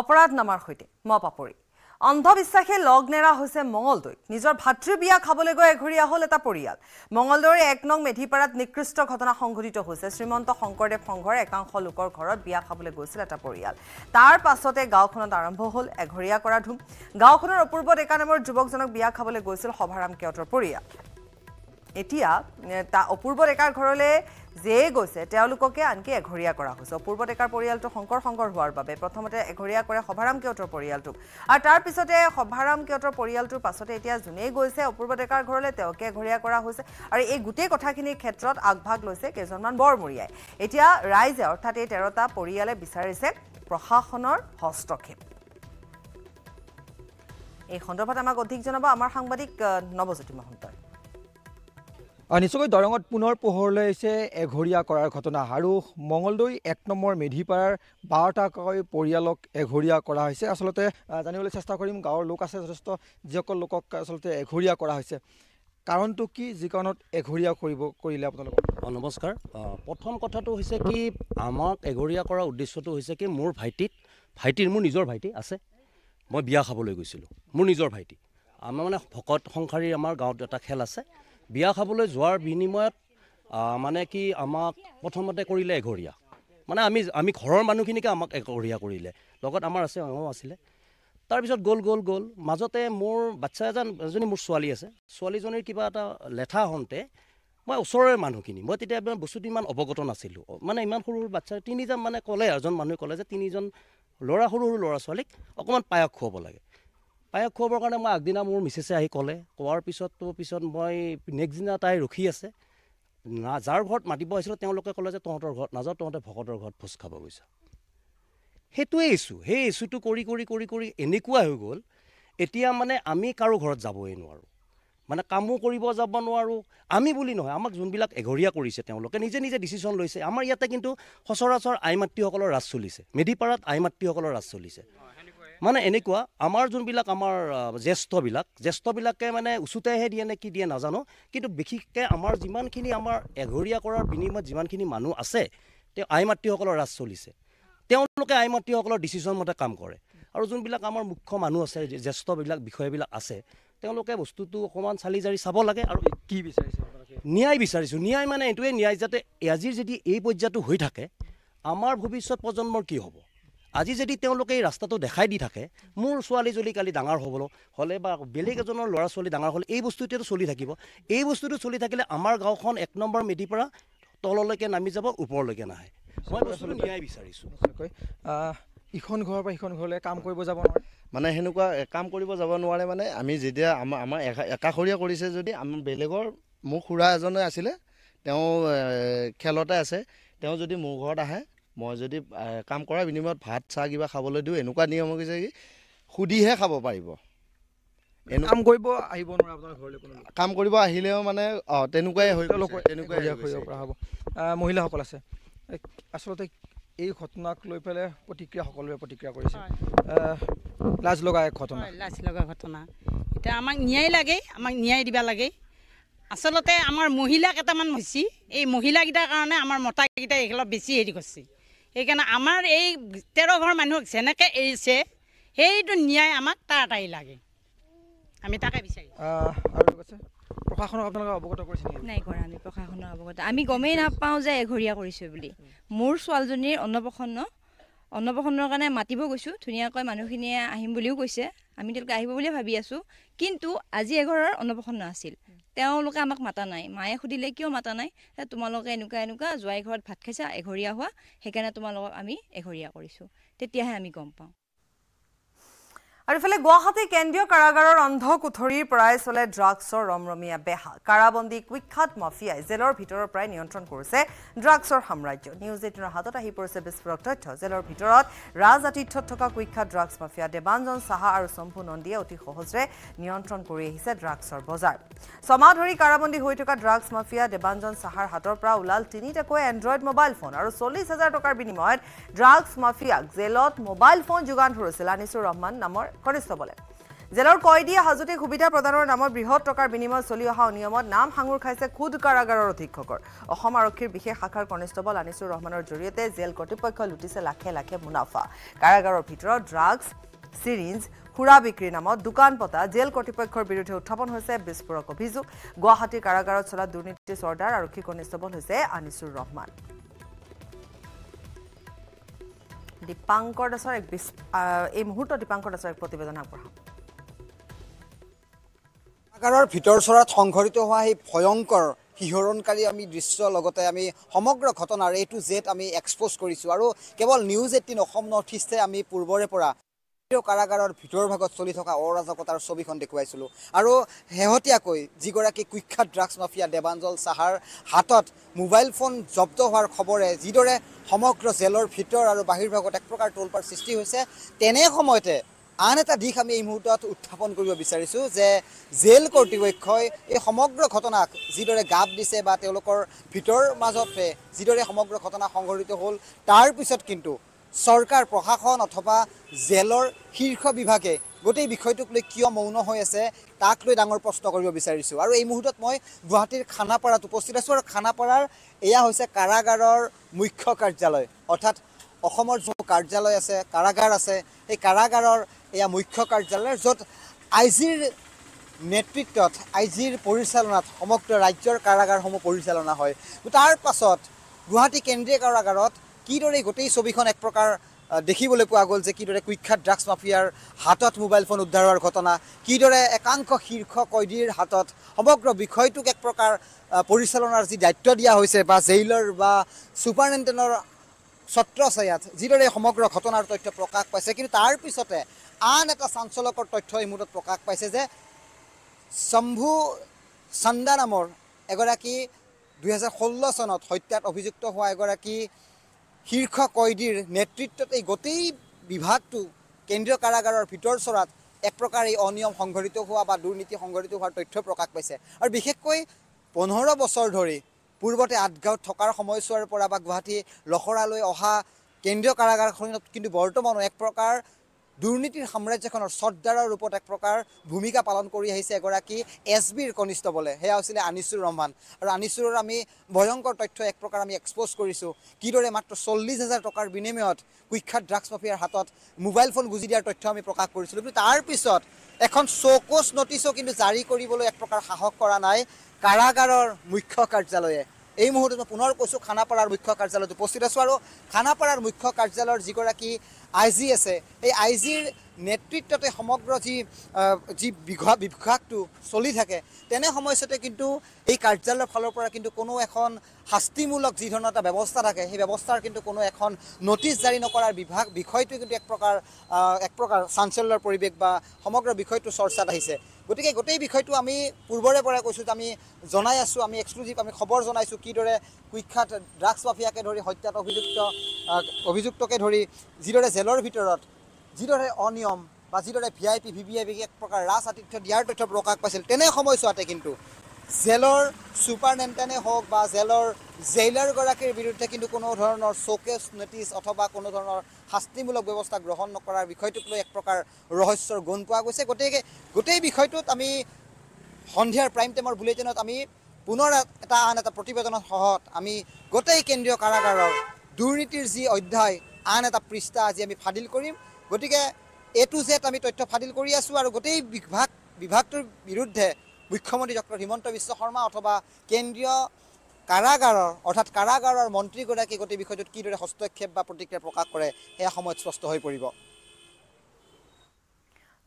অপরাধ নামার হইতে মপাপরি অন্ধবিশ্বাসে লগ নেরা হয়েছে মঙ্গলদৈ নিজের ভাতৃ বিয়া খাবলে গিয়ে এঘরিয়া হল এটা পরিয়াল মঙ্গলদৈর এক নং মেধিপাড়াত নিকৃষ্ট ঘটনা সংঘটিত হয়েছে শ্রীমন্ত শঙ্করদেব সংঘর একাংশ লোকৰ ঘৰত বিয়া খাবলে গৈছিল এটা পরিয়াল তার পাছতে গাঁওখনত আরম্ভ হল এঘরিয়া করা ধুম গাঁওখনের অপূর্ব একা নামের যুবকজনক বিয়া খাবলে গৈছিল সভারাম কেওটর পরিয়াল এতিয়া তা অপূৰ্ব ডেকাৰ ঘৰলৈ যেয়ে গৈছে তেওঁলোককে আনকি এঘৰীয়া কৰা হৈছে অপূৰ্ব ডেকাৰ পৰিয়ালটো শংকৰ শংকৰ হোৱাৰ বাবে প্ৰথমতে এঘৰীয়া কৰে সভাৰাম কেওটৰ পৰিয়ালটোক আৰু তাৰপিছতে সভাৰাম কেওটৰ পৰিয়ালটোৰ পাছতে এতিয়া যোনেই গৈছে অপূৰ্ব ডেকাৰ ঘৰলৈ তেওঁকে এঘৰীয়া কৰা হৈছে আৰু এই গোটেই কথাখিনিৰ ক্ষেত্ৰত আগভাগ লৈছে কেইজনমান বৰমূৰীয়াই এতিয়া ৰাইজে অৰ্থাৎ এই তেৰটা পৰিয়ালে বিচাৰিছে প্ৰশাসনৰ হস্তক্ষেপ এই সন্দৰ্ভত আমাক অধিক জনাব আমাৰ সাংবাদিক নৱজ্যোতি মহন্তই নিশ্চয়কৈ দৰঙত পুনৰ পোহৰলৈ আহিছে এঘৰীয়া কৰাৰ ঘটনা আৰু মঙলদৈ এক নম্বৰ মেধিপাৰাৰ বাৰটাকৈ পৰিয়ালক এঘৰীয়া কৰা হৈছে আচলতে জানিবলৈ চেষ্টা কৰিম গাঁৱৰ লোক আছে যথেষ্ট যিসকল লোকক আচলতে এঘৰীয়া কৰা হৈছে কাৰণটো কি যি কাৰণত এঘৰীয়া কৰিব কৰিলে আপোনালোক অঁ নমস্কাৰ প্ৰথম কথাটো হৈছে কি আমাক এঘৰীয়া কৰাৰ উদ্দেশ্যটো হৈছে কি মোৰ ভাইটিত ভাইটিৰ মোৰ নিজৰ ভাইটি আছে মই বিয়া খাবলৈ গৈছিলোঁ মোৰ নিজৰ ভাইটি আমাৰ মানে ভকত সংসাৰীৰ আমাৰ গাঁৱত এটা খেল আছে বিয়া খাবলৈ যোৱাৰ বিনিময়ত মানে কি আমাক প্ৰথমতে কৰিলে এঘৰীয়া মানে আমি আমি ঘৰৰ মানুহখিনিকে আমাক এঘৰীয়া কৰিলে লগত আমাৰ আছে অঁ আছিলে তাৰপিছত গ'ল গ'ল গ'ল মাজতে মোৰ বাচ্ছা এজন এজনী মোৰ ছোৱালী আছে ছোৱালীজনীৰ কিবা এটা লেঠা হওঁতে মই ওচৰৰে মানুহখিনি মই তেতিয়া ইমান বস্তুটো ইমান অৱগত নাছিলোঁ মানে ইমান সৰু সৰু বাচ্ছা তিনিজন মানে ক'লে এজন মানুহে ক'লে যে তিনিজন ল'ৰা সৰু সৰু ল'ৰা ছোৱালীক অকণমান পায়স খুৱাব লাগে পায়স খোৱাবৰ কাৰণে মই আগদিনা মোৰ মিছেছে আহি ক'লে কোৱাৰ পিছততো পিছত মই নেক্সট দিনা তাই ৰখি আছে না যাৰ ঘৰত মাতিব আহিছিলে তেওঁলোকে ক'লে যে তহঁতৰ ঘৰত নাযাওঁ তহঁতে ভকতৰ ঘৰত ভোজ খাব গৈছ সেইটোৱেই ইচ্যু সেই ইচ্যুটো কৰি কৰি কৰি কৰি এনেকুৱা হৈ গ'ল এতিয়া মানে আমি কাৰো ঘৰত যাবই নোৱাৰোঁ মানে কামো কৰিব যাব নোৱাৰোঁ আমি বুলি নহয় আমাক যোনবিলাক এঘৰীয়া কৰিছে তেওঁলোকে নিজে নিজে ডিচিশ্যন লৈছে আমাৰ ইয়াতে কিন্তু সচৰাচৰ আই মাতৃসকলৰ ৰাজ চলিছে মেধিপাৰাত আই মাতৃসকলৰ ৰাজ চলিছে মানে এনেকুৱা আমাৰ যোনবিলাক আমাৰ জ্যেষ্ঠবিলাক জ্যেষ্ঠবিলাকে মানে উচুতেহে দিয়ে নে কি দিয়ে নাজানো কিন্তু বিশেষকৈ আমাৰ যিমানখিনি আমাৰ এঘৰীয়া কৰাৰ বিনিময়ত যিমানখিনি মানুহ আছে তেওঁ আই মাতৃসকলৰ ৰাজ চলিছে তেওঁলোকে আই মাতৃসকলৰ ডিচিশ্যন মতে কাম কৰে আৰু যোনবিলাক আমাৰ মুখ্য মানুহ আছে জ্যেষ্ঠবিলাক বিষয়াবিলাক আছে তেওঁলোকে বস্তুটো অকণমান চালি জাৰি চাব লাগে আৰু কি বিচাৰিছোঁ ন্যায় বিচাৰিছোঁ ন্যায় মানে এইটোৱে ন্যায় যাতে আজিৰ যদি এই পৰ্যায়টো হৈ থাকে আমাৰ ভৱিষ্যত প্ৰজন্মৰ কি হ'ব আজি যদি তেওঁলোকে এই ৰাস্তাটো দেখাই দি থাকে মোৰ ছোৱালী যদি কালি ডাঙৰ হ'ব হ'লে বা বেলেগ এজনৰ ল'ৰা ছোৱালী ডাঙৰ হ'লে এই বস্তুটোতো চলি থাকিব এই বস্তুটো চলি থাকিলে আমাৰ গাঁওখন এক নম্বৰ মেধিৰ পৰা তললৈকে নামি যাব ওপৰলৈকে নাহে মই ন্যায় বিচাৰিছোঁ ইখন ঘৰৰ পৰা সিখন ঘৰলৈ কাম কৰিব যাব নোৱাৰে মানে সেনেকুৱা কাম কৰিব যাব নোৱাৰে মানে আমি যেতিয়া আমাৰ আমাৰ একাষৰীয়া কৰিছে যদি আমাৰ বেলেগৰ মোৰ খুৰা এজনে আছিলে তেওঁ খেলতে আছে তেওঁ যদি মোৰ ঘৰত আহে মই যদি কাম কৰাৰ বিনিময়ত ভাত চাহ কিবা খাবলৈ দিওঁ এনেকুৱা নিয়ম হৈছে কি সুধিহে খাব পাৰিব কাম কৰিব কাম কৰিব আহিলেও মানে তেনেকুৱাই হৈ গ'ল তেনেকুৱাই হ'ব মহিলাসকল আছে আচলতে এই ঘটনাক লৈ পেলাই প্ৰতিক্ৰিয়া সকলোৱে প্ৰতিক্ৰিয়া কৰিছে লাজ লগা এক ঘটনা লাজ লগা ঘটনা এতিয়া আমাক ন্যায় লাগে আমাক ন্যায় দিব লাগে আচলতে আমাৰ মহিলা কেইটামান হৈছে এই মহিলাকেইটাৰ কাৰণে আমাৰ মতাকেইটাই এইফালে বেছি হেৰি কৰিছে সেইকাৰণে আমাৰ এই তেৰ ঘৰ মানুহক যেনেকৈ এৰিছে সেইটো ন্যায় আমাক তাৰ লাগে আমি তাকে বিচাৰিম প্ৰশাসনক নাই কৰা আমি প্ৰশাসনক অৱগত আমি গমেই নাপাওঁ যে এঘৰীয়া কৰিছে বুলি মোৰ ছোৱালীজনীৰ অন্নপ্ৰসন্ন অন্নপ্ৰসন্নৰ কাৰণে মাতিব গৈছোঁ ধুনীয়াকৈ মানুহখিনিয়ে আহিম বুলিও কৈছে আমি তেওঁলোকে আহিব বুলিয়ে ভাবি আছোঁ কিন্তু আজি এঘৰৰ অন্নপ্ৰসন্ন আছিল তেওঁলোকে আমাক মতা নাই মায়ে সুধিলে কিয় মতা নাই তোমালোকে এনেকুৱা এনেকুৱা যোৱা ঘৰত ভাত খাইছা এঘৰীয়া হোৱা সেইকাৰণে তোমালোকক আমি এঘৰীয়া কৰিছোঁ তেতিয়াহে আমি গম পাওঁ আৰু ইফালে গুৱাহাটী কেন্দ্ৰীয় কাৰাগাৰৰ অন্ধ কুঠৰীৰ পৰাই চলে ড্ৰাগছৰ ৰমৰমীয়া বেহা কাৰাবন্দী কুখ্যাত মাফিয়াই জেলৰ ভিতৰৰ পৰাই নিয়ন্ত্ৰণ কৰিছে ড্ৰাগছৰ সাম্ৰাজ্য নিউজ এইটিনৰ হাতত আহি পৰিছে বিস্ফোৰক তথ্য জেলৰ ভিতৰত ৰাজ আতিথ্যত থকা কুখ্যাত ড্ৰাগছ মাফিয়া দেৱাঞ্জন চাহা আৰু শম্ভু নন্দীয়ে অতি সহজে নিয়ন্ত্ৰণ কৰি আহিছে ড্ৰাগছৰ বজাৰ ছমাহ ধৰি কাৰাবন্দী হৈ থকা ড্ৰাগছ মাফিয়া দেৱাঞ্জন চাহাৰ হাতৰ পৰা ওলাল তিনিটাকৈ এণ্ড্ৰইড মোবাইল ফোন আৰু চল্লিছ হাজাৰ টকাৰ বিনিময়ত ড্ৰাগছ মাফিয়াক জেলত মোবাইল ফোন যোগান ধৰিছিল আনিছুৰ ৰহমান নামৰ কনিষ্টবলে জেলৰ কয়দীয়ে হাজতিক সুবিধা প্ৰদানৰ নামত বৃহৎ টকাৰ বিনিময় চলি অহা অনিয়মত নাম সাঙুৰ খাইছে খুদ কাৰাগাৰৰ অধীক্ষকৰ অসম আৰক্ষীৰ বিশেষ শাখাৰ কনিষ্টবল আনিছুৰ ৰহমানৰ জৰিয়তে জেল কৰ্তৃপক্ষই লুটিছে লাখে লাখে মুনাফা কাৰাগাৰৰ ভিতৰত ড্ৰাগছ চিৰিঞ্জ সুৰা বিক্ৰীৰ নামত দোকান পতা জেল কৰ্তৃপক্ষৰ বিৰুদ্ধে উত্থাপন হৈছে বিস্ফোৰক অভিযোগ গুৱাহাটীৰ কাৰাগাৰত চলা দুৰ্নীতি চৰ্দাৰ আৰক্ষী কনিষ্টবল হৈছে আনিছুৰ ৰহমান দীপাংকৰ দাসৰ এক এই মুহূৰ্তত দীপাংকৰ দাসৰ এক প্ৰতিবেদন আগবঢ়াওক ভিতৰ চৰাত সংঘটিত হোৱা সেই ভয়ংকৰ শিহৰণকাৰী আমি দৃশ্য লগতে আমি সমগ্ৰ ঘটনাৰ এইটো জেট আমি এক্সপ'জ কৰিছোঁ আৰু কেৱল নিউজ এইটিন অসম নৰ্থ ইষ্টে আমি পূৰ্বৰে পৰা কাৰাগাৰৰ ভিতৰৰ ভাগত চলি থকা অৰাজকতাৰ ছবিখন দেখাইছিল আৰু শেহতীয়াকৈ যিগৰাকী কুখ্যাত ড্ৰাগছ মাফিয়া দেৱাঞ্জল চাহাৰ হাতত মোবাইল ফোন জব্দ হোৱাৰ খবৰে যিদৰে সমগ্ৰ জেলৰ ভিতৰ আৰু বাহিৰ ভাগত এক প্ৰকাৰ তোলপাৰ সৃষ্টি হৈছে তেনে সময়তে আন এটা দিশ আমি এই মুহূৰ্তত উত্থাপন কৰিব বিচাৰিছোঁ যে জেল কৰ্তৃপক্ষই এই সমগ্ৰ ঘটনাক যিদৰে গাপ দিছে বা তেওঁলোকৰ ভিতৰৰ মাজতে যিদৰে সমগ্ৰ ঘটনা সংঘটিত হল তাৰপিছত কিন্তু চৰকাৰ প্ৰশাসন অথবা জেলৰ শীৰ্ষ বিভাগে গোটেই বিষয়টোক লৈ কিয় মৌন হৈ আছে তাক লৈ ডাঙৰ প্ৰশ্ন কৰিব বিচাৰিছোঁ আৰু এই মুহূৰ্তত মই গুৱাহাটীৰ খানাপাৰাত উপস্থিত আছোঁ আৰু খানাপাৰাৰ এয়া হৈছে কাৰাগাৰৰ মুখ্য কাৰ্যালয় অৰ্থাৎ অসমৰ যোন কাৰ্যালয় আছে কাৰাগাৰ আছে সেই কাৰাগাৰৰ এয়া মুখ্য কাৰ্যালয় য'ত আই জিৰ নেতৃত্বত আই জিৰ পৰিচালনাত সমগ্ৰ ৰাজ্যৰ কাৰাগাৰসমূহ পৰিচালনা হয় তাৰ পাছত গুৱাহাটী কেন্দ্ৰীয় কাৰাগাৰত কিদৰে গোটেই ছবিখন এক প্ৰকাৰ দেখিবলৈ পোৱা গ'ল যে কিদৰে কুখ্যাত ড্ৰাগছ মাফিয়াৰ হাতত মোবাইল ফোন উদ্ধাৰ হোৱাৰ ঘটনা কিদৰে একাংশ শীৰ্ষ কয়দীৰ হাতত সমগ্ৰ বিষয়টোক এক প্ৰকাৰ পৰিচালনাৰ যি দায়িত্ব দিয়া হৈছে বা জেইলৰ বা ছুপাৰিণ্টেণ্ডেণ্টৰ ছত্ৰচায়াত যিদৰে সমগ্ৰ ঘটনাৰ তথ্য প্ৰকাশ পাইছে কিন্তু তাৰপিছতে আন এটা চাঞ্চলকৰ তথ্য এই মুহূৰ্তত প্ৰকাশ পাইছে যে শম্ভু চান্দা নামৰ এগৰাকী দুহেজাৰ ষোল্ল চনত হত্যাত অভিযুক্ত হোৱা এগৰাকী শীৰ্ষ কয়দীৰ নেতৃত্বত এই গোটেই বিভাগটো কেন্দ্ৰীয় কাৰাগাৰৰ ভিতৰ চৰাত এক প্ৰকাৰ এই অনিয়ম সংঘটিত হোৱা বা দুৰ্নীতি সংঘটিত হোৱাৰ তথ্য প্ৰকাশ পাইছে আৰু বিশেষকৈ পোন্ধৰ বছৰ ধৰি পূৰ্বতে আঠগাঁৱত থকাৰ সময়ছোৱাৰ পৰা বা গুৱাহাটী লখৰালৈ অহা কেন্দ্ৰীয় কাৰাগাৰখনত কিন্তু বৰ্তমানো এক প্ৰকাৰ দুৰ্নীতিৰ সাম্ৰাজ্যখনৰ চৰ্দাৰৰ ৰূপত এক প্ৰকাৰ ভূমিকা পালন কৰি আহিছে এগৰাকী এছ বিৰ কনিষ্টবলে সেয়া হৈছিলে আনিছুৰ ৰহমান আৰু আনিছুৰৰ আমি ভয়ংকৰ তথ্য এক প্ৰকাৰ আমি এক্সপ'জ কৰিছোঁ কিদৰে মাত্ৰ চল্লিছ হাজাৰ টকাৰ বিনিময়ত কুখ্যাত ড্ৰাগছ মাফিয়াৰ হাতত মোবাইল ফোন গুজি দিয়াৰ তথ্য আমি প্ৰকাশ কৰিছিলোঁ কিন্তু তাৰপিছত এখন চৌকচ নটিচো কিন্তু জাৰি কৰিবলৈ এক প্ৰকাৰ সাহস কৰা নাই কাৰাগাৰৰ মুখ্য কাৰ্যালয়ে এই মুহূৰ্তত মই পুনৰ কৈছোঁ খানাপাৰাৰ মুখ্য কাৰ্যালয়ত উপস্থিত আছোঁ আৰু খানাপাৰাৰ মুখ্য কাৰ্যালয়ৰ যিগৰাকী আই জি আছে এই আই জিৰ নেতৃত্বতে সমগ্ৰ যি যি বিভাগটো চলি থাকে তেনে সময়ছতে কিন্তু এই কাৰ্যালয়ৰ ফালৰ পৰা কিন্তু কোনো এখন শাস্তিমূলক যি যিধৰণৰ এটা ব্যৱস্থা থাকে সেই ব্যৱস্থাৰ কিন্তু কোনো এখন নটিছ জাৰি নকৰাৰ বিভাগ বিষয়টো কিন্তু এক প্ৰকাৰ এক প্ৰকাৰ চাঞ্চল্যৰ পৰিৱেশ বা সমগ্ৰ বিষয়টো চৰ্চাত আহিছে গতিকে গোটেই বিষয়টো আমি পূৰ্বৰে পৰাই কৈছোঁ যে আমি জনাই আছোঁ আমি এক্সক্লুজিভ আমি খবৰ জনাইছোঁ কিদৰে কুখ্যাত ড্ৰাগছ মাফিয়াকে ধৰি হত্যাত অভিযুক্ত অভিযুক্তকে ধৰি যিদৰে জেলৰ ভিতৰত যিদৰে অনিয়ম বা যিদৰে V I P V V I পিক এক প্ৰকাৰ ৰাজ আতিথ্য দিয়াৰ তথ্য প্ৰকাশ পাইছিল তেনে সময়ছোৱাতে কিন্তু জেলৰ ছুপাৰটেণ্টেণ্টে হওক বা জেলৰ জেইলাৰগৰাকীৰ বিৰুদ্ধে কিন্তু কোনো ধৰণৰ চৌকেচ নটিছ অথবা কোনো ধৰণৰ শাস্তিমূলক ব্যৱস্থা গ্ৰহণ নকৰাৰ বিষয়টোক লৈ এক প্ৰকাৰ ৰহস্যৰ গোন্ধ পোৱা গৈছে গতিকে গোটেই বিষয়টোত আমি সন্ধিয়াৰ প্ৰাইম টাইমৰ বুলেটিনত আমি পুনৰ এটা আন এটা প্ৰতিবেদনত সহত আমি গোটেই কেন্দ্ৰীয় কাৰাগাৰৰ দুৰ্নীতিৰ যি অধ্যায় আন এটা পৃষ্ঠা আজি আমি ফাদিল কৰিম গতিকে এ টু জেড আমি তথ্য ফাদিল কৰি আছোঁ আৰু গোটেই বিভাগ বিভাগটোৰ বিৰুদ্ধে মুখ্যমন্ত্ৰী ডক্টৰ হিমন্ত বিশ্ব শৰ্মা অথবা কেন্দ্ৰীয় কাৰাগাৰৰ অৰ্থাৎ কাৰাগাৰৰ মন্ত্ৰীগৰাকীয়ে গোটেই বিষয়টোত কিদৰে হস্তক্ষেপ বা প্ৰতিক্ৰিয়া প্ৰকাশ কৰে সেয়া সময়ত স্পষ্ট হৈ পৰিব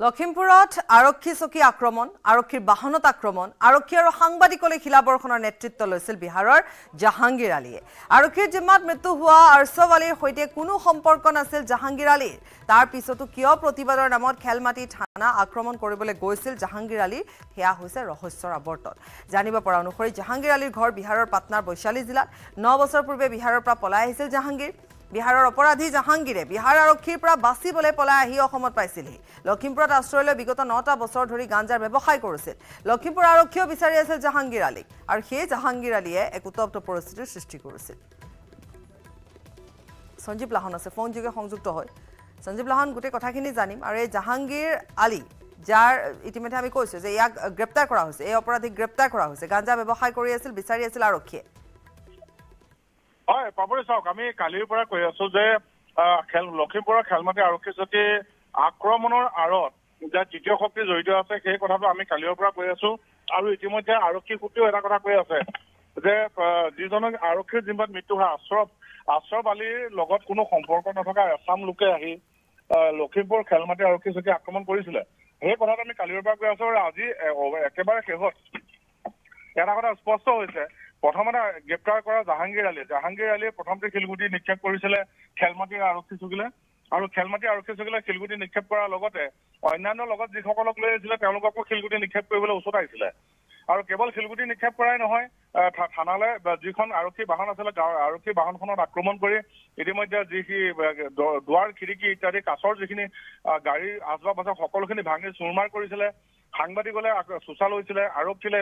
লখিমপুৰত আৰক্ষী চকী আক্ৰমণ আৰক্ষীৰ বাহনত আক্ৰমণ আৰক্ষী আৰু সাংবাদিকলৈ শিলাবৰ্ষণৰ নেতৃত্ব লৈছিল বিহাৰৰ জাহাংগীৰ আলীয়ে আৰক্ষীৰ জিম্মাত মৃত্যু হোৱা আৰ্চভ আলীৰ সৈতে কোনো সম্পৰ্ক নাছিল জাহাংগীৰ আলীৰ তাৰ পিছতো কিয় প্ৰতিবাদৰ নামত খেল মাটি থানা আক্ৰমণ কৰিবলৈ গৈছিল জাহাংগীৰ আলী সেয়া হৈছে ৰহস্যৰ আৱৰ্তন জানিব পৰা অনুসৰি জাহাংগীৰ আলীৰ ঘৰ বিহাৰৰ পাটনাৰ বৈশালী জিলাত ন বছৰ পূৰ্বে বিহাৰৰ পৰা পলাই আহিছিল জাহাংগীৰ বিহাৰৰ অপৰাধী জাহাংগীৰে বিহাৰ আৰক্ষীৰ পৰা বাচিবলৈ পলাই আহি অসমত পাইছিলহি লখিমপুৰত আশ্ৰয় লৈ বিগত নটা বছৰ ধৰি গাঞ্জাৰ ব্যৱসায় কৰিছিল লখিমপুৰ আৰক্ষীয়েও বিচাৰি আছিল জাহাংগীৰ আলীক আৰু সেই জাহাংগীৰ আলীয়ে এক উত্তপ্ত পৰিস্থিতিৰ সৃষ্টি কৰিছিল সঞ্জীৱ লাহন আছে ফোনযোগে সংযুক্ত হয় সঞ্জীৱ লাহন গোটেই কথাখিনি জানিম আৰু এই জাহাংগীৰ আলী যাৰ ইতিমধ্যে আমি কৈছোঁ যে ইয়াক গ্ৰেপ্তাৰ কৰা হৈছে এই অপৰাধীক গ্ৰেপ্তাৰ কৰা হৈছে গাঞ্জা ব্যৱসায় কৰি আছিল বিচাৰি আছিল আৰক্ষীয়ে হয় পাবলৈ চাওক আমি কালিৰ পৰা কৈ আছো যে খেল লখিমপুৰৰ খেলমাতি আৰক্ষী যদি আক্ৰমণৰ আঁৰত যে তৃতীয় শক্তি জড়িত আছে সেই কথাটো আমি কালিৰ পৰা কৈ আছো আৰু ইতিমধ্যে আৰক্ষী সূত্ৰেও এটা কথা কৈ আছে যে যিজনক আৰক্ষীৰ জিম্মাত মৃত্যু হোৱা আশ্ৰফ আশ্ৰফ আলিৰ লগত কোনো সম্পৰ্ক নথকা এছাম লোকে আহি লখিমপুৰ খেলমাতি আৰক্ষী যদি আক্ৰমণ কৰিছিলে সেই কথাটো আমি কালিৰ পৰা কৈ আছো আৰু আজি একেবাৰে শেহত এটা কথা স্পষ্ট হৈছে প্ৰথমতে গ্ৰেপ্তাৰ কৰা জাহাংগীৰ আলীয়ে জাহাংগীৰ আলীয়ে প্ৰথমতে শিলগুটি নিক্ষেপ কৰিছিলে খেলমাটিৰ আৰক্ষী চকীলৈ আৰু খেলমাটিৰ আৰক্ষী চকীলৈ শিলগুটি নিক্ষেপ কৰাৰ লগতে অন্যান্য লগত যিসকলক লৈ আহিছিলে তেওঁলোককো শিলগুটি নিক্ষেপ কৰিবলৈ উচতাইছিলে আৰু কেৱল শিলগুটি নিক্ষেপ কৰাই নহয় থানালৈ যিখন আৰক্ষী বাহন আছিলে আৰক্ষী বাহনখনত আক্ৰমণ কৰি ইতিমধ্যে যিখিনি দুৱাৰ খিৰিকী ইত্যাদি কাছৰ যিখিনি গাড়ীৰ আচবাব আছে সকলোখিনি ভাঙি চুৰমাৰ কৰিছিলে সাংবাদিকলৈ চোচা লৈছিলে আৰক্ষীলৈ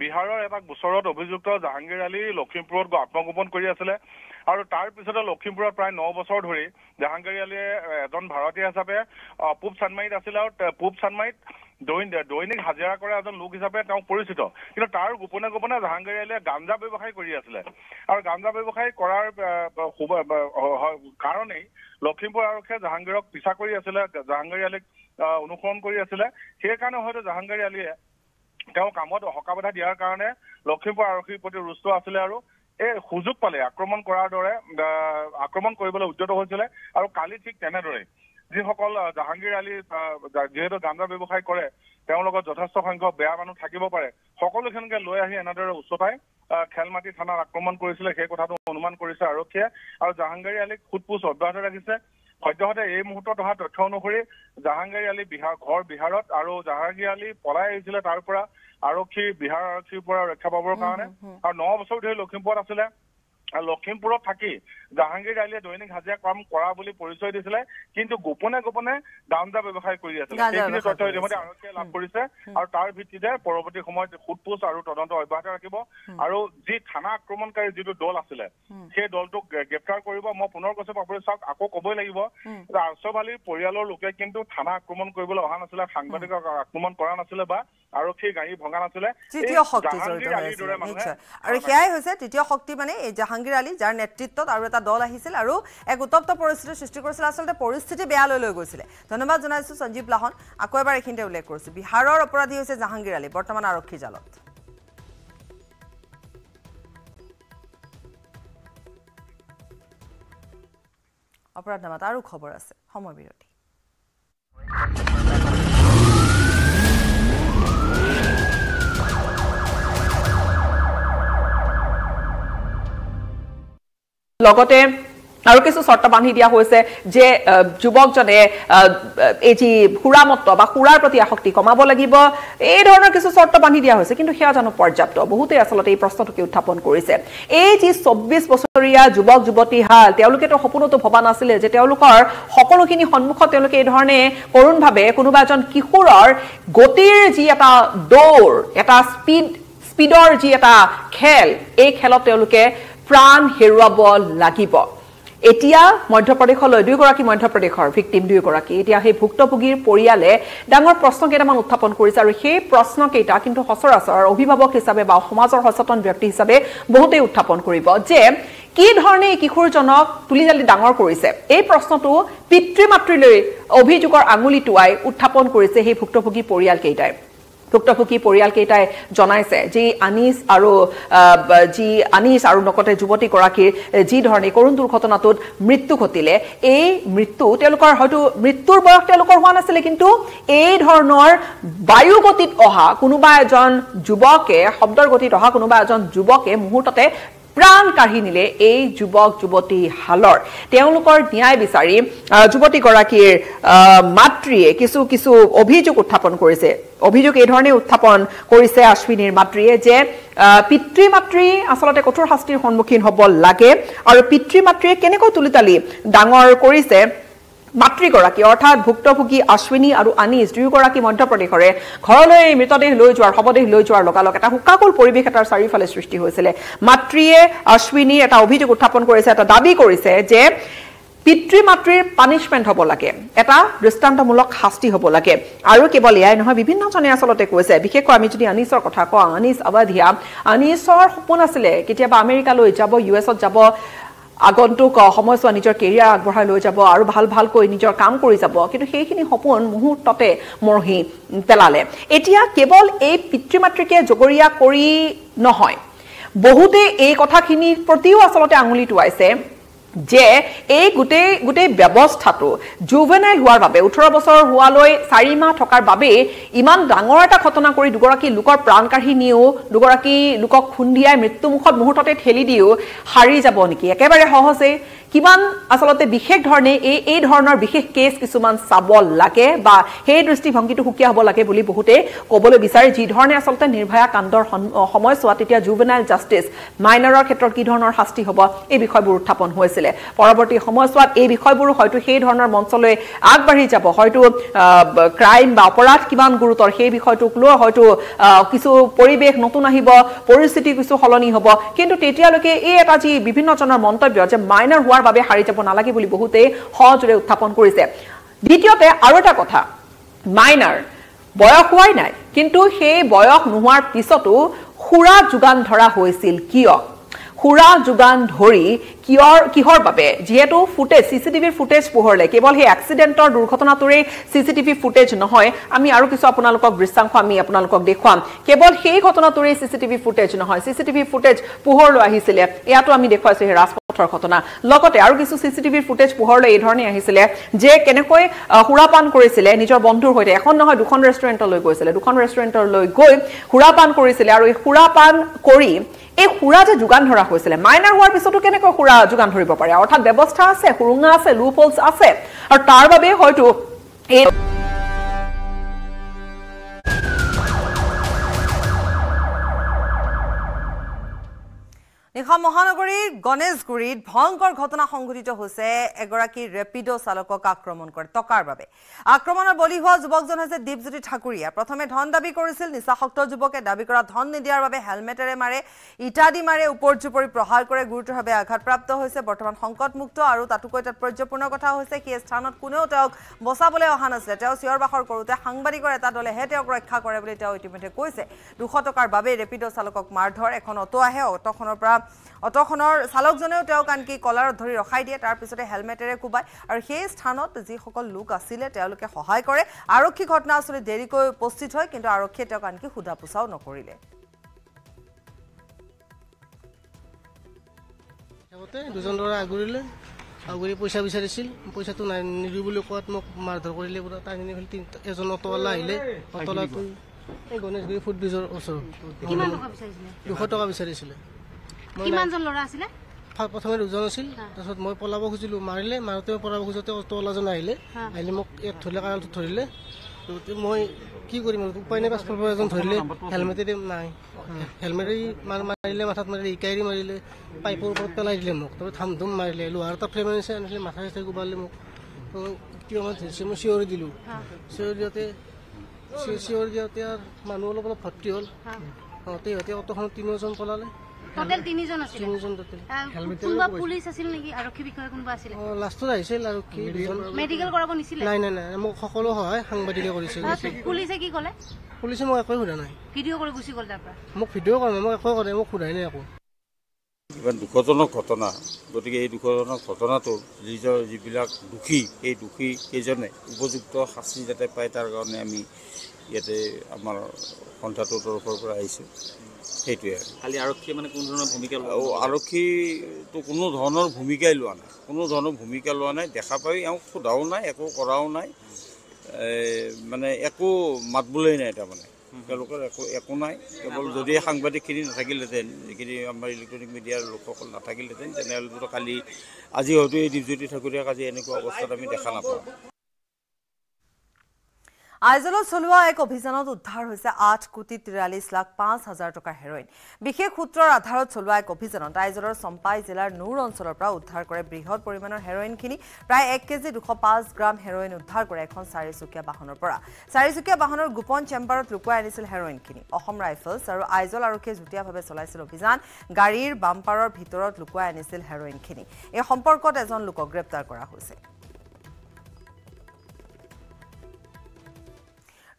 বিহাৰৰ এটা গোচৰত অভিযুক্ত জাহাংগীৰ আলী লখিমপুৰত আত্মগোপন কৰি আছিলে আৰু তাৰ পিছতে লখিমপুৰত প্ৰায় ন বছৰ ধৰি জাহাংগীৰ আলীয়ে এজন ভাৰতীয় হিচাপে পূব চানমাৰিত আছিলে আৰু পূব চানমাৰিত দৈনিক হাজিৰা কৰা এজন লোক হিচাপে তেওঁ পৰিচিত কিন্তু তাৰ গোপনে গোপনে জাহাংগীৰ আলীয়ে গাঞ্জা ব্যৱসায় কৰি আছিলে আৰু গাঞ্জা ব্যৱসায় কৰাৰ কাৰণেই লখিমপুৰ আৰক্ষীয়ে জাহাংগীৰক পিছা কৰি আছিলে জাহাংগীৰ আলীক অনুসৰণ কৰি আছিলে সেইকাৰণে হয়তো জাহাংগীৰ আলীয়ে তেওঁ কামত সকাহ বাধা দিয়াৰ কাৰণে লখিমপুৰ আৰক্ষীৰ প্ৰতি ৰুষ্ট আছিলে আৰু এই সুযোগ পালে আক্ৰমণ কৰাৰ দৰে আক্ৰমণ কৰিবলৈ উদ্যত হৈছিলে আৰু কালি ঠিক তেনেদৰে যিসকল জাহাংগীৰ আলী যিহেতু গাঞ্জা ব্যৱসায় কৰে তেওঁৰ লগত যথেষ্ট সংখ্যক বেয়া মানুহ থাকিব পাৰে সকলোখিনিকে লৈ আহি এনেদৰে উচ্চতাই মাটি থানাত আক্ৰমণ কৰিছিলে সেই কথাটো অনুমান কৰিছে আৰক্ষীয়ে আৰু জাহাংগীৰ আলীক সোধ পোছ অব্যাহত ৰাখিছে সদ্যহতে এই মুহূৰ্তত অহা তথ্য অনুসৰি জাহাংগীৰ আলী বিহাৰ ঘৰ বিহাৰত আৰু জাহাংগীৰ আলী পলাই আহিছিলে তাৰ পৰা আৰক্ষী বিহাৰ আৰক্ষীৰ পৰা ৰক্ষা পাবৰ কাৰণে আৰু ন বছৰ ধৰি লখিমপুৰত আছিলে লখিমপুৰত থাকি জাহাংগীৰ ডালিয়ে দৈনিক হাজিৰা কাম কৰা বুলি পৰিচয় দিছিলে কিন্তু গোপনে গোপনে গাঞ্জা ব্যৱসায় কৰি আছিলে সেইখিনি তথ্য ইতিমধ্যে আৰক্ষীয়ে লাভ কৰিছে আৰু তাৰ ভিত্তিতে পৰৱৰ্তী সময়ত সোধপোছ আৰু তদন্ত অব্যাহত ৰাখিব আৰু যি থানা আক্ৰমণকাৰী যিটো দল আছিলে সেই দলটোক গ্ৰেপ্তাৰ কৰিব মই পুনৰ কৈছো পাবলৈ চাওক আকৌ কবই লাগিব যে আৰ্চব পৰিয়ালৰ লোকে কিন্তু থানা আক্ৰমণ কৰিবলৈ অহা নাছিলে সাংবাদিকক আক্ৰমণ কৰা নাছিলে বা আৰক্ষীৰ গাড়ী ভঙা নাছিলে তৃতীয় শক্তি জড়িত আৰু সেয়াই হৈছে তৃতীয় শক্তি মানে এই জাহাং জাহাঙ্গীর আলী যার নেতৃত্বত আর একটা দল আছে আর এক উত্তপ্ত পরিস্থিতির সৃষ্টি করেছিল আসলে পরিস্থিতি বেয়ালে লো গেছিল ধন্যবাদ জানাইছো সঞ্জীব লাহন আকো এবার এখিনতে উল্লেখ করছো বিহারের অপরাধী হয়েছে জাহাঙ্গীর আলী বর্তমান আরক্ষী জালত অপরাধ নামাত আরো খবর আছে সময় বিরতি লগতে আৰু কিছু চৰ্ত বান্ধি দিয়া হৈছে যে যুৱকজনে এই যি সুৰামত্ব বা সুৰাৰ প্ৰতি আসক্তি কমাব লাগিব এই ধৰণৰ কিছু চৰ্ত বান্ধি দিয়া হৈছে কিন্তু সেয়া জানো পৰ্যাপ্ত বহুতেই আচলতে এই প্ৰশ্নটোকে উত্থাপন কৰিছে এই যি চৌব্বিছ বছৰীয়া যুৱক যুৱতীহাল তেওঁলোকেতো সপোনতো ভবা নাছিলে যে তেওঁলোকৰ সকলোখিনি সন্মুখত তেওঁলোকে এইধৰণে কৰুণভাৱে কোনোবা এজন কিশোৰৰ গতিৰ যি এটা দৌৰ এটা স্পীড স্পীডৰ যি এটা খেল এই খেলত তেওঁলোকে প্ৰাণ হেৰুৱাব লাগিব এতিয়া মধ্যপ্ৰদেশলৈ দুয়োগৰাকী মধ্যপ্ৰদেশৰ ভিক্তিম দুয়োগৰাকী এতিয়া সেই ভুক্তভোগীৰ পৰিয়ালে ডাঙৰ প্ৰশ্ন কেইটামান উত্থাপন কৰিছে আৰু সেই প্ৰশ্নকেইটা কিন্তু সচৰাচৰ অভিভাৱক হিচাপে বা সমাজৰ সচেতন ব্যক্তি হিচাপে বহুতেই উত্থাপন কৰিব যে কি ধৰণে এই কিশোৰজনক তুলি জালি ডাঙৰ কৰিছে এই প্ৰশ্নটো পিতৃ মাতৃলৈ অভিযোগৰ আঙুলি টোৱাই উত্থাপন কৰিছে সেই ভুক্তভোগী পৰিয়ালকেইটাই ভুক্তভোগী পৰিয়ালকেইটাই জনাইছে যে আনিচ আৰু যি আনিচ আৰু নকতে যুৱতীগৰাকীৰ যি ধৰণে কৰুণ দুৰ্ঘটনাটোত মৃত্যু ঘটিলে এই মৃত্যু তেওঁলোকৰ হয়তো মৃত্যুৰ বয়স তেওঁলোকৰ হোৱা নাছিলে কিন্তু এই ধৰণৰ বায়ুগতিত অহা কোনোবা এজন যুৱকে শব্দৰ গতিত অহা কোনোবা এজন যুৱকে মুহূৰ্ততে প্ৰাণ কাঢ়ি নিলে এই যুৱক যুৱতী হালৰ তেওঁলোকৰ ন্যায় বিচাৰি যুৱতীগৰাকীৰ মাতৃয়ে কিছু কিছু অভিযোগ উত্থাপন কৰিছে অভিযোগ এইধৰণে উত্থাপন কৰিছে অশ্বিনীৰ মাতৃয়ে যে পিতৃ মাতৃ আচলতে কঠোৰ শাস্তিৰ সন্মুখীন হ'ব লাগে আৰু পিতৃ মাতৃয়ে কেনেকৈ তুলি তালি ডাঙৰ কৰিছে মাতৃগৰাকী অৰ্থাৎ ভুক্তভোগী অশ্বিনী আৰু আনিচ দুয়োগৰাকী মধ্যপ্ৰদেশৰে ঘৰলৈ মৃতদেহ লৈ যোৱাৰ শৱদেহ লৈ যোৱাৰ লগালগ এটা শোকাকুল পৰিৱেশ এটাৰ চাৰিওফালে সৃষ্টি হৈছিলে মাতৃয়ে অশ্বিনীৰ এটা অভিযোগ উত্থাপন কৰিছে এটা দাবী কৰিছে যে পিতৃ মাতৃৰ পানিছমেণ্ট হ'ব লাগে এটা দৃষ্টান্তমূলক শাস্তি হ'ব লাগে আৰু কেৱল এয়াই নহয় বিভিন্নজনে আচলতে কৈছে বিশেষকৈ আমি যদি আনিছৰ কথা কওঁ আনিছ অৱধিয়া আনিছৰ সপোন আছিলে কেতিয়াবা আমেৰিকালৈ যাব ইউ এছত যাব আগন্তুক সময়ছোৱা নিজৰ কেৰিয়াৰ আগবঢ়াই লৈ যাব আৰু ভাল ভালকৈ নিজৰ কাম কৰি যাব কিন্তু সেইখিনি সপোন মুহূৰ্ততে মৰহি পেলালে এতিয়া কেৱল এই পিতৃ মাতৃকে জগৰীয়া কৰি নহয় বহুতে এই কথাখিনিৰ প্ৰতিও আচলতে আঙুলি টোৱাইছে যে এই গোটেই গোটেই ব্যৱস্থাটো জুভেনাইল হোৱাৰ বাবে ওঠৰ বছৰ হোৱালৈ চাৰি মাহ থকাৰ বাবেই ইমান ডাঙৰ এটা ঘটনা কৰি দুগৰাকী লোকৰ প্ৰাণ কাঢ়ি নিও দুগৰাকী লোকক খুন্দিয়াই মৃত্যুমুখত মুহূৰ্ততে ঠেলি দিও সাৰি যাব নেকি একেবাৰে সহজেই কিমান আচলতে বিশেষ ধৰণে এই এই ধৰণৰ বিশেষ কেছ কিছুমান চাব লাগে বা সেই দৃষ্টিভংগীটো সুকীয়া হ'ব লাগে বুলি বহুতে ক'বলৈ বিচাৰে যিধৰণে আচলতে নিৰ্ভয়া কাণ্ডৰ সময়ছোৱাত তেতিয়া জুভেনাইল জাষ্টিছ মাইনৰৰ ক্ষেত্ৰত কি ধৰণৰ শাস্তি হ'ব এই বিষয়বোৰ উত্থাপন হৈছিল আছিলে পৰৱৰ্তী সময়ছোৱাত এই বিষয়বোৰ হয়তো সেই ধৰণৰ মঞ্চলৈ আগবাঢ়ি যাব হয়তো ক্ৰাইম বা অপৰাধ কিমান গুৰুতৰ সেই বিষয়টোক লৈ হয়তো কিছু পৰিৱেশ নতুন আহিব পৰিস্থিতি কিছু সলনি হ'ব কিন্তু তেতিয়ালৈকে এই এটা যি বিভিন্নজনৰ মন্তব্য যে মাইনৰ হোৱাৰ বাবে হাৰি যাব নালাগে বুলি বহুতেই সহজৰে উত্থাপন কৰিছে দ্বিতীয়তে আৰু এটা কথা মাইনাৰ বয়স হোৱাই নাই কিন্তু সেই বয়স নোহোৱাৰ পিছতো সুৰা যোগান ধৰা হৈছিল কিয় সুৰা যোগান ধৰি কিয়ৰ কিহৰ বাবে যিহেতু ফুটেজ চি চি টিভিৰ ফুটেজ পোহৰলে কেৱল সেই এক্সিডেণ্টৰ দুৰ্ঘটনাটোৰেই চি চি টিভি ফুটেজ নহয় আমি আৰু কিছু আপোনালোকক দৃশ্যাংশ আমি আপোনালোকক দেখুৱাম কেৱল সেই ঘটনাটোৰেই চি চি টিভি ফুটেজ নহয় চি চি টিভি ফুটেজ পোহৰলৈ আহিছিলে ইয়াতো আমি দেখুৱাইছোঁ সেই ৰাজপথৰ ঘটনা লগতে আৰু কিছু চি চি টিভিৰ ফুটেজ পোহৰলৈ এইধৰণে আহিছিলে যে কেনেকৈ সুৰাপান কৰিছিলে নিজৰ বন্ধুৰ সৈতে এখন নহয় দুখন ৰেষ্টুৰেণ্টলৈ গৈছিলে দুখন ৰেষ্টুৰেণ্টলৈ গৈ সুৰাপান কৰিছিলে আৰু এই সুৰাপান কৰি এই সুৰা যে যোগান ধৰা হৈছিলে মাইনাৰ হোৱাৰ পিছতো কেনেকৈ সুৰা যোগান ধৰিব পাৰে অৰ্থাৎ ব্যৱস্থা আছে সুৰুঙা আছে লুপ হলছ আছে আৰু তাৰ বাবে হয়তো এই নিশা মহানগৰীৰ গণেশগুৰিত ভয়ংকৰ ঘটনা সংঘটিত হৈছে এগৰাকী ৰেপিড' চালকক আক্ৰমণ কৰে টকাৰ বাবে আক্ৰমণৰ বলি হোৱা যুৱকজন হৈছে দীপজ্যোতি ঠাকুৰীয়া প্ৰথমে ধন দাবী কৰিছিল নিচাসক্ত যুৱকে দাবী কৰা ধন নিদিয়াৰ বাবে হেলমেটেৰে মাৰে ইটাদি মাৰে ওপৰজোপৰি প্ৰহাৰ কৰে গুৰুতৰভাৱে আঘাতপ্ৰাপ্ত হৈছে বৰ্তমান সংকটমুক্ত আৰু তাতোকৈ তাৎপৰ্যপূৰ্ণ কথা হৈছে সেই স্থানত কোনেও তেওঁক বচাবলৈ অহা নাছিলে তেওঁ চিঞৰ বাখৰ কৰোঁতে সাংবাদিকৰ এটা দলেহে তেওঁক ৰক্ষা কৰে বুলি তেওঁ ইতিমধ্যে কৈছে দুশ টকাৰ বাবে ৰেপিড' চালকক মাৰধৰ এখন অ'টো আহে অ'টোখনৰ পৰা অট'খনৰ চালকজনেও তেওঁক আনকি কলাৰত ধৰি ৰখাই দিয়ে তাৰপিছতে হেলমেটেৰে কোবায় আৰু সেই স্থানত যিসকল লোক আছিলে তেওঁলোকে সহায় কৰে আৰক্ষী ঘটনাস্থলীত দেৰিকৈ উপস্থিত হয় কিন্তু আৰক্ষীয়ে তেওঁক আনকি সোধা পোছাও নকৰিলে দুজন ল'ৰা আগুৰিলে আগুৰি পইচা বিচাৰিছিল পইচাটো নাই নিদিও বুলি কোৱাত মোক মাৰধৰ কৰিলে পুৰা তাৰ দিনাখন তিনি এজন অটোৱালা আহিলে অটোৱালাটো এই গণেশগুৰি ফুট ব্ৰিজৰ ওচৰত দুশ টকা বিচাৰিছিলে কিমান জন লৰা আছিলে প্ৰথমে দুজন আছিল তাৰপিছত মই পলাব খুজিলোঁ মাৰিলে মাৰোঁতে পলাব খুজোতে তলাজন আহিলে আহিলে মোক এক ধৰিলে কাৰণটো ধৰিলে মই কি কৰিম উপায় নাই পাছফৰ এজন ধৰিলে হেলমেটেদি নাই হেলমেটেদি মাৰ মাৰিলে মাথাত মাৰিলে ইকাইৰি মাৰিলে পাইপৰ ওপৰত পেলাই দিলে মোক তাৰপিছত ধাম ধুম মাৰিলে লোহাৰ এটা ফ্ৰেম আনিছে আনিছিলে মাথা চাথা গোবালে মোক কিয় মই ধৰিছে মই চিঞৰি দিলোঁ চিঞৰি দিওঁতে চিঞৰি দিওঁতে আৰু মানুহ অলপ অলপ ভৰ্তি হ'ল সিহঁতে সিহঁতে অট'খনত তিনিওজন পলালে ইমান দুখজনক ঘটনা গতিকে এই দুখজনক ঘটনাটো নিজৰ যিবিলাক দোষী সেই দোষী কেইজনে উপযুক্ত শাস্তি যাতে পায় তাৰ কাৰণে আমি ইয়াতে আমাৰ সন্থাটোৰ তৰফৰ পৰা আহিছোঁ সেইটোৱে আৰু খালি আৰক্ষীয়ে মানে কোনো ধৰণৰ ভূমিকা লোৱা আৰক্ষীটো কোনো ধৰণৰ ভূমিকাই লোৱা নাই কোনো ধৰণৰ ভূমিকা লোৱা নাই দেখা পাই এওঁক সোধাও নাই একো কৰাও নাই মানে একো মাত বোলেই নাই তাৰমানে তেওঁলোকৰ একো একো নাই কেৱল যদি সাংবাদিকখিনি নাথাকিলেহেঁতেন যিখিনি আমাৰ ইলেক্ট্ৰনিক মিডিয়াৰ লোকসকল নাথাকিলহেঁতেন তেনেহ'লেতো কালি আজি হয়তো এই দীপজ্যোতি ঠাকুৰীয়াক আজি এনেকুৱা অৱস্থাত আমি দেখা নাপাওঁ আইজলত চলোৱা এক অভিযানত উদ্ধাৰ হৈছে আঠ কোটি তিৰাল্লিছ লাখ পাঁচ হাজাৰ টকাৰ হেৰইন বিশেষ সূত্ৰৰ আধাৰত চলোৱা এক অভিযানত আইজলৰ চম্পাই জিলাৰ নূৰ অঞ্চলৰ পৰা উদ্ধাৰ কৰে বৃহৎ পৰিমাণৰ হেৰইনখিনি প্ৰায় এক কেজি দুশ পাঁচ গ্ৰাম হেৰইন উদ্ধাৰ কৰে এখন চাৰিচুকীয়া বাহনৰ পৰা চাৰিচুকীয়া বাহনৰ গোপন চেম্বাৰত লুকুৱাই আনিছিল হেৰইনখিনি অসম ৰাইফলছ আৰু আইজল আৰক্ষীয়ে যুটীয়াভাৱে চলাইছিল অভিযান গাড়ীৰ বাম্পাৰৰ ভিতৰত লুকুৱাই আনিছিল হেৰইনখিনি এই সম্পৰ্কত এজন লোকক গ্ৰেপ্তাৰ কৰা হৈছে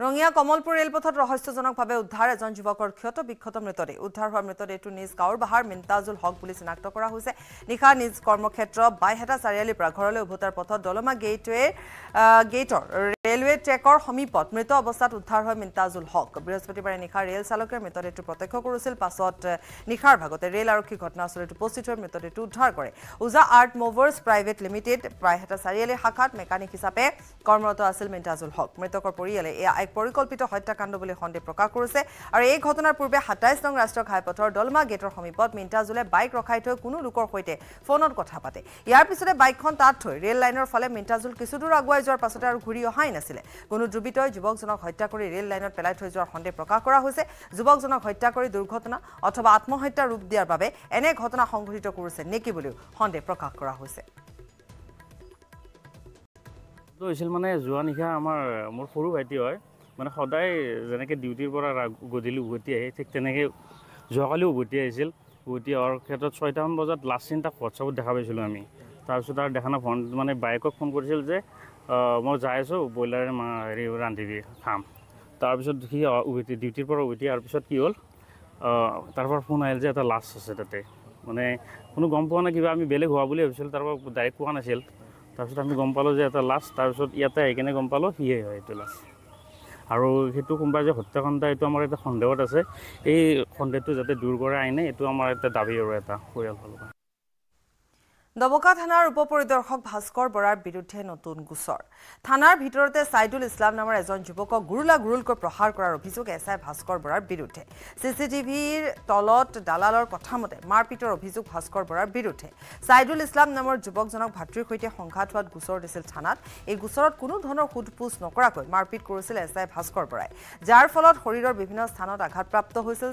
ৰঙিয়া কমলপুৰ ৰেলপথত ৰহস্যজনকভাবে উদ্ধাৰ এজন যুবকৰ ক্ষত বিক্ষত মৃতদেহ উদ্ধাৰ হোৱা মৃতদেহটো নিজ গাঁৱৰ বাহাৰ মিন্তাজুল হক বুলি চিনাক্ত কৰা হৈছে নিশা নিজ কৰ্মক্ষেত্ৰ বাইহেটা চাৰিআলিৰ পৰা ঘৰলৈ উভতাৰ পথত দলমা গেটৱে গেটৰ ৰেলৱে ট্ৰেকৰ সমীপত মৃত অৱস্থাত উদ্ধাৰ হয় মিন্তাজুল হক বৃহস্পতিবাৰে নিশা ৰেল চালকে মৃতদেহটো প্ৰত্যক্ষ কৰিছিল পাছত নিশাৰ ভাগতে ৰেল আৰক্ষী ঘটনাস্থলীত উপস্থিত হৈ মৃতদেহটো উদ্ধাৰ কৰে উজা আৰ্ট মভাৰ্ছ প্ৰাইভেট লিমিটেড বাইহেটা চাৰিআলিৰ শাখাত মেকানিক হিচাপে কৰ্মৰত আছিল মিন্তাজুল হক মৃতকৰ পৰিয়ালে এয়া এক পৰিকল্পিত হত্যাকাণ্ড বুলি সন্দেহ প্ৰকাশ কৰিছে আৰু এই ঘটনাৰ পূৰ্বে সাতাইছ নং ৰাষ্ট্ৰীয় ঘাইপথৰ ডলমা গেটৰ সমীপত মিণ্টাজুলে বাইক ৰখাই থৈ কোনো লোকৰ সৈতে ফোনত কথা পাতে ইয়াৰ পিছতে বাইকখন তাত থৈ ৰেল লাইনৰ ফালে মিণ্টাজুল কিছুদূৰ আগুৱাই যোৱাৰ পাছতে আৰু ঘূৰি অহাই নাছিলে কোনো দুৰ্বৃত্তই যুৱকজনক হত্যা কৰি ৰেল লাইনত পেলাই থৈ যোৱাৰ সন্দেহ প্ৰকাশ কৰা হৈছে যুৱকজনক হত্যা কৰি দুৰ্ঘটনা অথবা আত্মহত্যাৰ ৰূপ দিয়াৰ বাবে এনে ঘটনা সংঘটিত কৰিছে নেকি বুলিও সন্দেহ প্ৰকাশ কৰা হৈছে হৈছিল মানে যোৱা নিশা আমাৰ মোৰ সৰু ভাইটি হয় মানে সদায় যেনেকৈ ডিউটিৰ পৰা গধূলি উভতি আহে ঠিক তেনেকৈ যোৱাকালি উভতি আহিছিল উভতি অহাৰ ক্ষেত্ৰত ছয়টামান বজাত লাষ্ট চিন তাক হোৱাটছআপত দেখা পাইছিলোঁ আমি তাৰপিছত আৰু দেখা না ভন মানে বায়েকক ফোন কৰিছিল যে মই যাই আছোঁ ব্ৰইলাৰ মা হেৰি ৰান্ধিবি খাম তাৰপিছত সি উভতি ডিউটিৰ পৰা উভতি অহাৰ পিছত কি হ'ল তাৰ পৰা ফোন আহিল যে এটা লাষ্ট আছে তাতে মানে কোনো গম পোৱা নাই কিবা আমি বেলেগ হোৱা বুলি ভাবিছিলোঁ তাৰ পৰা ডাইৰেক্ট কোৱা নাছিল তাৰপিছত আমি গম পালোঁ যে এটা লাষ্ট তাৰপিছত ইয়াতে আহি কিনে গম পালোঁ সিয়ে হয় এইটো লাষ্ট আৰু সেইটো কোনোবা যে হত্যাকাণ্ড এইটো আমাৰ এটা সন্দেহত আছে এই সন্দেহটো যাতে দূৰ কৰাই আইনে এইটো আমাৰ এটা দাবী আৰু এটা পৰিয়ালৰ ফালৰ পৰা দবকা থানার উপ পরিদর্শক ভাস্কর বরার বিরুদ্ধে নতুন গোচর থানার ভিতরতে সাইদুল ইসলাম নামের এজন যুবক গুরুলা গুরুলক প্রহার করার অভিযোগ এস আই ভাস্কর বরার বিরুদ্ধে সিসিটিভির তলত দালালর কথা মতে মারপিটর অভিযোগ ভাস্কর বরার বিরুদ্ধে সাইদুল ইসলাম নামের যুবকজনক ভাতৃর সঙ্গে সংঘাত হওয়া গোচর দিয়েছিল থানাত এই গোচর কোনো ধরনের সুদপোষ নকরাক মারপিট করেছিল এস আই ভাস্কর বরাই যার ফলত শরীরের বিভিন্ন স্থানত আঘাতপ্রাপ্ত হয়েছিল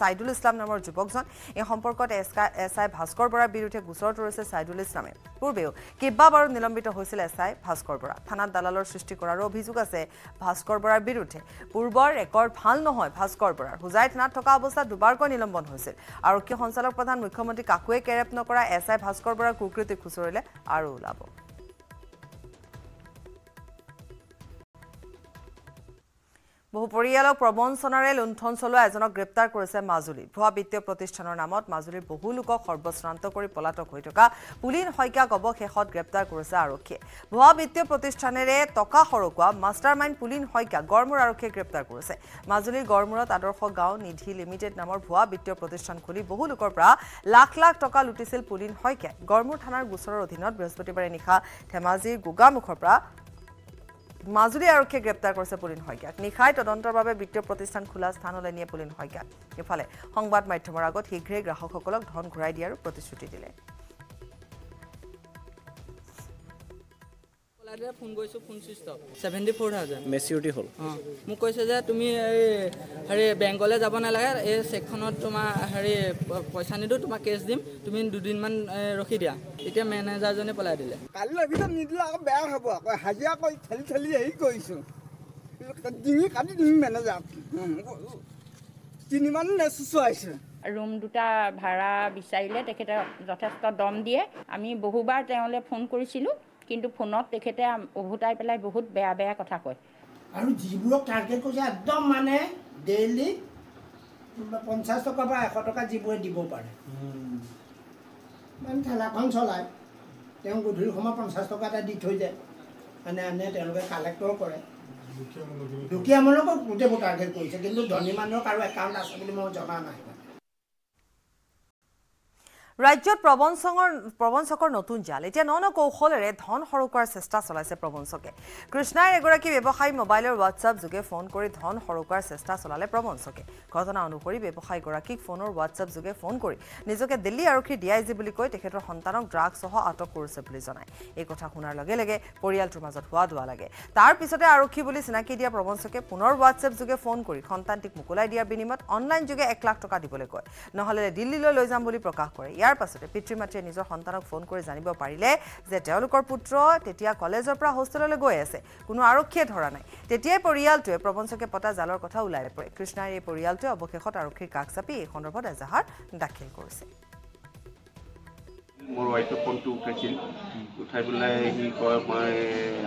সাইদুল ইসলাম নামের যুবকজন এই সম্পর্ক এস আই ভাস্কর বরার বিরুদ্ধে গোচর ধরেছে সাইদুল ইসলামে পূৰ্বেও কেইবাবাৰো নিলম্বিত হৈছিল এছ আই ভাস্কৰ বৰা থানাত দালালৰ সৃষ্টি কৰাৰো অভিযোগ আছে ভাস্কৰ বৰাৰ বিৰুদ্ধে পূৰ্বৰ ৰেকৰ্ড ভাল নহয় ভাস্কৰ বৰাৰ হোজাই থানাত থকা অৱস্থাত দুবাৰকৈ নিলম্বন হৈছিল আৰক্ষী সঞ্চালক প্ৰধান মুখ্যমন্ত্ৰী কাকোৱে কেৰেপ নকৰা এছ আই ভাস্কৰ বৰাৰ কুকৃতি খুচৰিলে আৰু ওলাব বহু পৰিয়ালক প্ৰবঞ্চনাৰে লুণ্ঠন চলোৱা এজনক গ্ৰেপ্তাৰ কৰিছে মাজুলী ভুৱা বিত্তীয় প্ৰতিষ্ঠানৰ নামত মাজুলীৰ বহু লোকক সৰ্বশ্ৰান্ত কৰি পলাতক হৈ থকা পুলিন শইকীয়াক অৱশেষত গ্ৰেপ্তাৰ কৰিছে আৰক্ষীয়ে ভুৱা বিত্তীয় প্ৰতিষ্ঠানেৰে টকা সৰকোৱা মাষ্টাৰ মাইণ্ড পুলিন শইকীয়াক গড়মূৰ আৰক্ষীয়ে গ্ৰেপ্তাৰ কৰিছে মাজুলীৰ গড়মূৰত আদৰ্শ গাঁও নিধি লিমিটেড নামৰ ভুৱা বিত্তীয় প্ৰতিষ্ঠান খুলি বহু লোকৰ পৰা লাখ লাখ টকা লুটিছিল পুলিন শইকীয়াই গড়মূৰ থানাৰ গোচৰৰ অধীনত বৃহস্পতিবাৰে নিশা ধেমাজিৰ গোগামুখৰ পৰা মাজুলী আৰক্ষীয়ে গ্ৰেপ্তাৰ কৰিছে পুলিন শইকীয়াক নিশাই তদন্তৰ বাবে বিত্তীয় প্ৰতিষ্ঠান খোলা স্থানলৈ নিয়ে পুলিন শইকীয়াক ইফালে সংবাদ মাধ্যমৰ আগত শীঘ্ৰেই গ্ৰাহকসকলক ধন ঘূৰাই দিয়াৰো প্ৰতিশ্ৰুতি দিলে ছেভেণ্টি ফ'ৰ মেচিউৰিটি হ'ল মোক কৈছে যে তুমি এই হেৰি বেংকলৈ যাব নালাগে এই চেকখনত তোমাৰ হেৰি পইচা নিদিওঁ তোমাক কেছ দিম তুমি দুদিনমান ৰখি দিয়া এতিয়া মেনেজাৰজনে পলাই দিলে বেয়া হ'ব আকৌ হাজিৰা কৰি ৰুম দুটা ভাড়া বিচাৰিলে তেখেতে যথেষ্ট দম দিয়ে আমি বহুবাৰ তেওঁলৈ ফোন কৰিছিলোঁ কিন্তু ফোনত তেখেতে উভতাই পেলাই বহুত বেয়া বেয়া কথা কয় আৰু যিবোৰক টাৰ্গেট কৰিছে একদম মানে ডেইলি পঞ্চাছ টকাৰ পৰা এশ টকা যিবোৰে দিব পাৰে মানে ঠেলাখন চলায় তেওঁ গধূলি সময়ত পঞ্চাছ টকা এটা দি থৈ যায় মানে আনে তেওঁলোকে কালেক্টৰ কৰে দুখীয়া মানুহকো গোটেইবোৰ টাৰ্গেট কৰিছে কিন্তু ধনী মানুহক আৰু একাউণ্ট আছে বুলি মই জনা নাই ৰাজ্যত প্ৰবঞ্চকৰ প্ৰবঞ্চকৰ নতুন জাল এতিয়া ন ন কৌশলেৰে ধন সৰু কৰাৰ চেষ্টা চলাইছে প্ৰবঞ্চকে কৃষ্ণাই এগৰাকী ব্যৱসায়ী মোবাইলৰ হোৱাটছআপ যোগে ফোন কৰি ধন সৰু কৰাৰ চেষ্টা চলালে প্ৰবঞ্চকে ঘটনা অনুসৰি ব্যৱসায়ীগৰাকীক ফোনৰ হোৱাটছআপ যোগে ফোন কৰি নিজকে দিল্লী আৰক্ষীৰ ডি আই জি বুলি কৈ তেখেতৰ সন্তানক ড্ৰাগছসহ আটক কৰিছে বুলি জনায় এই কথা শুনাৰ লগে লগে পৰিয়ালটোৰ মাজত হোৱা ধোৱা লাগে তাৰপিছতে আৰক্ষী বুলি চিনাকি দিয়া প্ৰবঞ্চকে পুনৰ হোৱাটছআপ যোগে ফোন কৰি সন্তানটিক মোকলাই দিয়াৰ বিনিময়ত অনলাইন যোগে এক লাখ টকা দিবলৈ কয় নহ'লে দিল্লীলৈ লৈ যাম বুলি প্ৰকাশ কৰে ইয়াৰ পাছতে পিতৃ মাতৃয়ে নিজৰ সন্তানক ফোন কৰি জানিব পাৰিলে যে তেওঁলোকৰ পুত্ৰ তেতিয়া কলেজৰ পৰা হোষ্টেললৈ গৈ আছে কোনো আৰক্ষীয়ে ধৰা নাই তেতিয়াই পৰিয়ালটোৱে প্ৰবঞ্চকে পতা জালৰ কথা ওলাই পৰে কৃষ্ণাই এই পৰিয়ালটোৱে অৱশেষত আৰক্ষীৰ কাষ চাপি এই সন্দৰ্ভত এজাহাৰ দাখিল কৰিছে মোৰ ৱাইফে ফোনটো উঠাইছিল উঠাই পেলাই সি কয় মই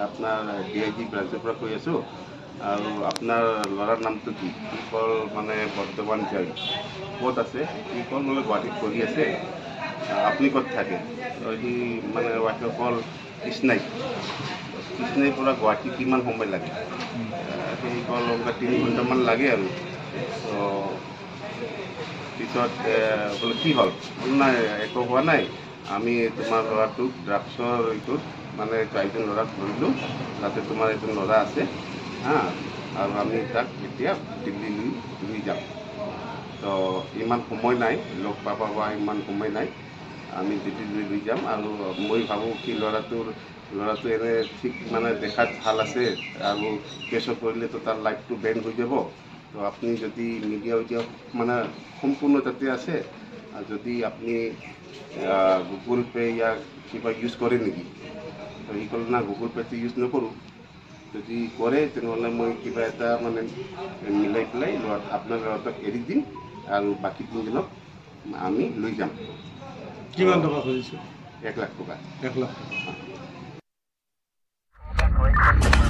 আপোনাৰ ডি আই জি ব্ৰাঞ্চৰ পৰা কৈ আছোঁ আৰু আপোনাৰ ল'ৰাৰ নামটো কি কি কল মানে বৰ্তমান জাৰ ক'ত আছে কি কল মানে গুৱাহাটীত কৰি আছে আপুনি ক'ত থাকে সি মানে ৱাইফে কল কৃষ্ণাই কৃষ্ণাই পৰা গুৱাহাটী কিমান সময় লাগে সেই কল তিনি ঘণ্টামান লাগে আৰু তো পিছত বোলে কি হ'ল নাই একো হোৱা নাই আমি তোমাৰ ল'ৰাটোক ড্ৰাগছৰ এইটোত মানে এজন ল'ৰাক ধৰিলোঁ তাতে তোমাৰ এজন ল'ৰা আছে হা আৰু আমি তাক এতিয়া দিল্লী লৈ যাম তো ইমান সময় নাই লগ পাব ইমান সময় নাই আমি দিল্লী লৈ যাম আৰু মই ভাবোঁ কি ল'ৰাটোৰ ল'ৰাটো এনে ঠিক মানে দেখাত ভাল আছে আৰু কেছ কৰিলেতো তাৰ লাইফটো বেণ্ড হৈ যাব তো আপুনি যদি মিডিয়া উদ্যোগ মানে সম্পূৰ্ণ তাতে আছে যদি আপুনি গুগল পে' ইয়াক কিবা ইউজ কৰে নেকি তো সি ক'লে গুগল পে'টো ইউজ নকৰোঁ যদি কৰে তেনেহ'লে মই কিবা এটা মানে মিলাই পেলাই ল'ৰা আপোনাৰ ল'ৰাটোক এৰি দিম আৰু বাকী তিনিজনক আমি লৈ যাম কিমান টকা খুজিছে এক লাখ টকা এক লাখ টকা